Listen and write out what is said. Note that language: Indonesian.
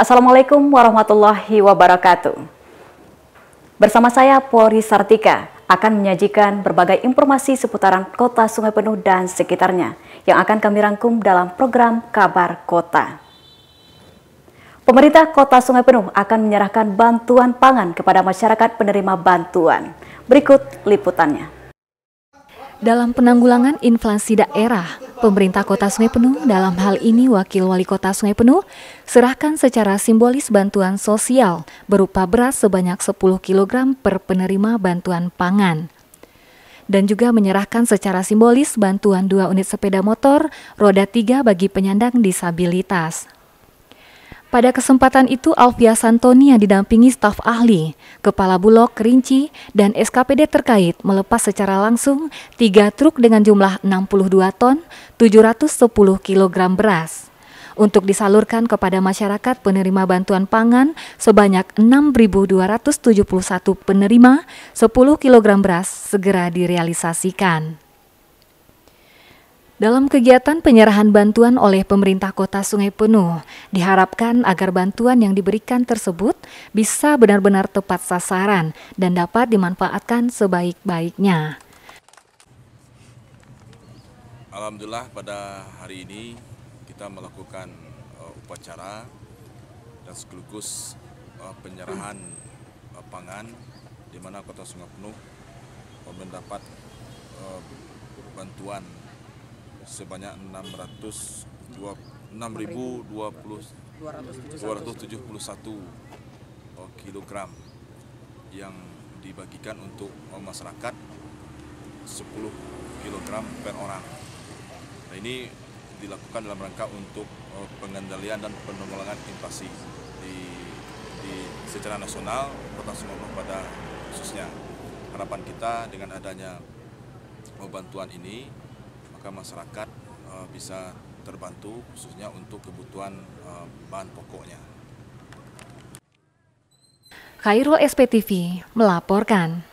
Assalamualaikum warahmatullahi wabarakatuh. Bersama saya Polri Sartika akan menyajikan berbagai informasi seputaran kota Sungai Penuh dan sekitarnya yang akan kami rangkum dalam program Kabar Kota. Pemerintah Kota Sungai Penuh akan menyerahkan bantuan pangan kepada masyarakat penerima bantuan. Berikut liputannya. Dalam penanggulangan inflasi daerah, pemerintah Kota Sungai Penuh dalam hal ini Wakil Wali Kota Sungai Penuh serahkan secara simbolis bantuan sosial berupa beras sebanyak 10 kg per penerima bantuan pangan dan juga menyerahkan secara simbolis bantuan dua unit sepeda motor roda tiga bagi penyandang disabilitas. Pada kesempatan itu, Alvia yang didampingi staf ahli, Kepala Bulog Kerinci, dan SKPD terkait melepas secara langsung tiga truk dengan jumlah 62 ton 710 kg beras untuk disalurkan kepada masyarakat penerima bantuan pangan sebanyak 6.271 penerima 10 kg beras segera direalisasikan. Dalam kegiatan penyerahan bantuan oleh pemerintah kota Sungai Penuh, diharapkan agar bantuan yang diberikan tersebut bisa benar-benar tepat sasaran dan dapat dimanfaatkan sebaik-baiknya. Alhamdulillah pada hari ini kita melakukan eh, upacara dan sekaligus eh, penyerahan eh, pangan di mana kota Sungai Penuh mendapat bantuan sebanyak 271 kilogram yang dibagikan untuk oh, masyarakat 10 kilogram per orang. Nah, ini dilakukan dalam rangka untuk oh, pengendalian dan penanggulangan inflasi di, di secara nasional kota Sumolo pada khususnya harapan kita dengan adanya bantuan ini maka masyarakat eh, bisa terbantu khususnya untuk kebutuhan eh, bahan pokoknya. Khairul SPTV melaporkan.